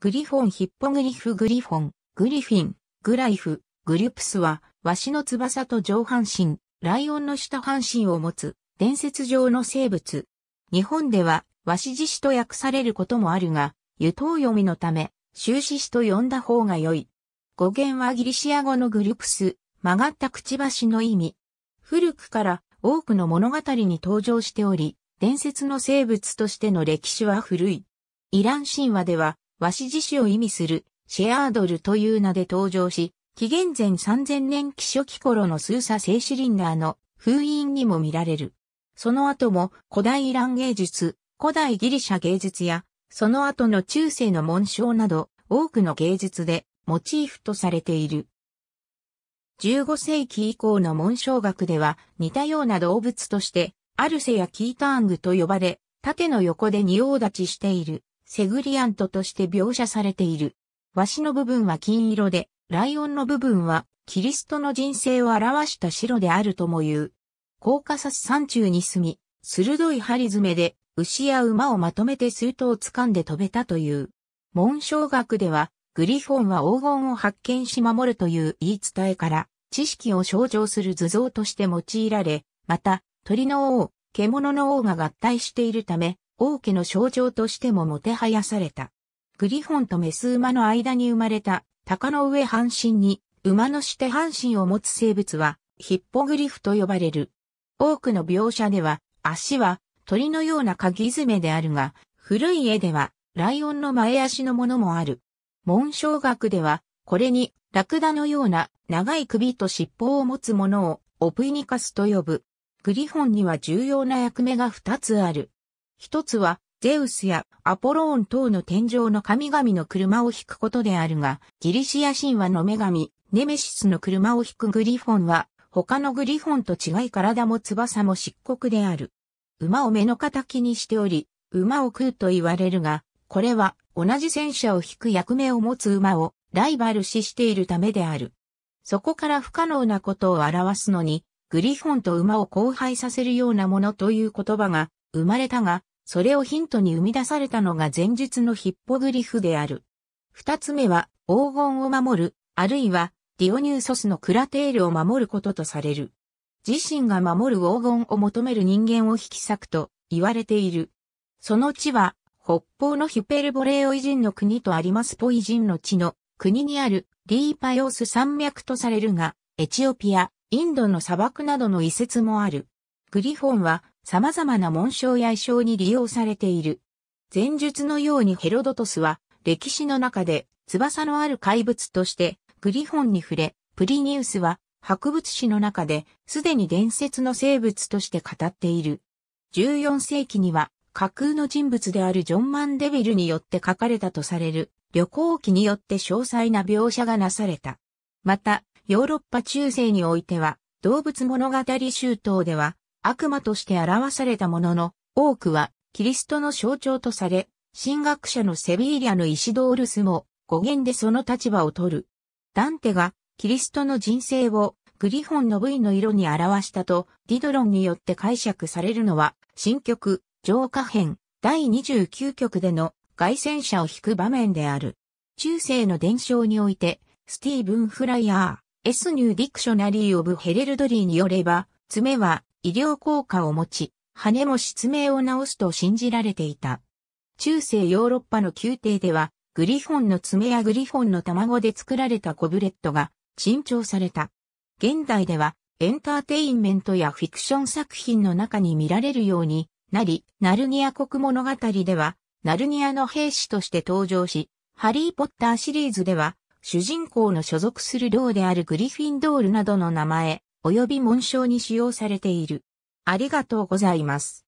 グリフォンヒッポグリフグリフォン、グリフィン、グライフ、グリュプスは、ワシの翼と上半身、ライオンの下半身を持つ、伝説上の生物。日本では、ワシ獅子と訳されることもあるが、ト頭読みのため、終始子と呼んだ方が良い。語源はギリシア語のグルプス、曲がったくちばしの意味。古くから多くの物語に登場しており、伝説の生物としての歴史は古い。イラン神話では和紙樹種を意味するシェアードルという名で登場し、紀元前3000年期初期頃のスーサ聖シリンダーの封印にも見られる。その後も古代イラン芸術、古代ギリシャ芸術や、その後の中世の紋章など多くの芸術でモチーフとされている。15世紀以降の紋章学では似たような動物として、アルセやキーターングと呼ばれ、縦の横で仁王立ちしているセグリアントとして描写されている。和紙の部分は金色で、ライオンの部分はキリストの人生を表した白であるとも言う。コーカサス山中に住み、鋭い針爪で牛や馬をまとめてスートを掴んで飛べたという。紋章学では、グリフォンは黄金を発見し守るという言い伝えから、知識を象徴する図像として用いられ、また、鳥の王、獣の王が合体しているため、王家の象徴としてももてはやされた。グリフォンとメス馬の間に生まれた鷹の上半身に馬の下半身を持つ生物はヒッポグリフと呼ばれる。多くの描写では足は鳥のような鍵爪であるが、古い絵ではライオンの前足のものもある。紋章学ではこれにラクダのような長い首と尻尾を持つものをオプイニカスと呼ぶ。グリフォンには重要な役目が2つある。一つは、ゼウスやアポローン等の天井の神々の車を引くことであるが、ギリシア神話の女神、ネメシスの車を引くグリフォンは、他のグリフォンと違い体も翼も漆黒である。馬を目の敵にしており、馬を食うと言われるが、これは同じ戦車を引く役目を持つ馬をライバル視しているためである。そこから不可能なことを表すのに、グリフォンと馬を交配させるようなものという言葉が生まれたが、それをヒントに生み出されたのが前述のヒッポグリフである。二つ目は黄金を守る、あるいはディオニューソスのクラテールを守ることとされる。自身が守る黄金を求める人間を引き裂くと言われている。その地は北方のヒュペルボレーオイ人の国とありますポイ人の地の国にあるリーパヨース山脈とされるが、エチオピア、インドの砂漠などの遺説もある。グリフォンは様々な紋章や衣装に利用されている。前述のようにヘロドトスは歴史の中で翼のある怪物としてグリフォンに触れ、プリニウスは博物史の中ですでに伝説の生物として語っている。14世紀には架空の人物であるジョン・マンデビルによって書かれたとされる旅行記によって詳細な描写がなされた。また、ヨーロッパ中世においては動物物語集等では悪魔として表されたものの、多くはキリストの象徴とされ、神学者のセビーリアのイシドールスも語源でその立場を取る。ダンテがキリストの人生をグリフォンの部位の色に表したとディドロンによって解釈されるのは新曲浄化編第29曲での外戦車を引く場面である。中世の伝承においてスティーブン・フライヤー、S ニューディクショナリー・オブ・ヘレルドリーによれば、爪は医療効果を持ち、羽も失明を治すと信じられていた。中世ヨーロッパの宮廷では、グリフォンの爪やグリフォンの卵で作られたコブレットが珍重された。現代では、エンターテインメントやフィクション作品の中に見られるようになり、ナルニア国物語では、ナルニアの兵士として登場し、ハリー・ポッターシリーズでは、主人公の所属する寮であるグリフィンドールなどの名前、及び紋章に使用されている。ありがとうございます。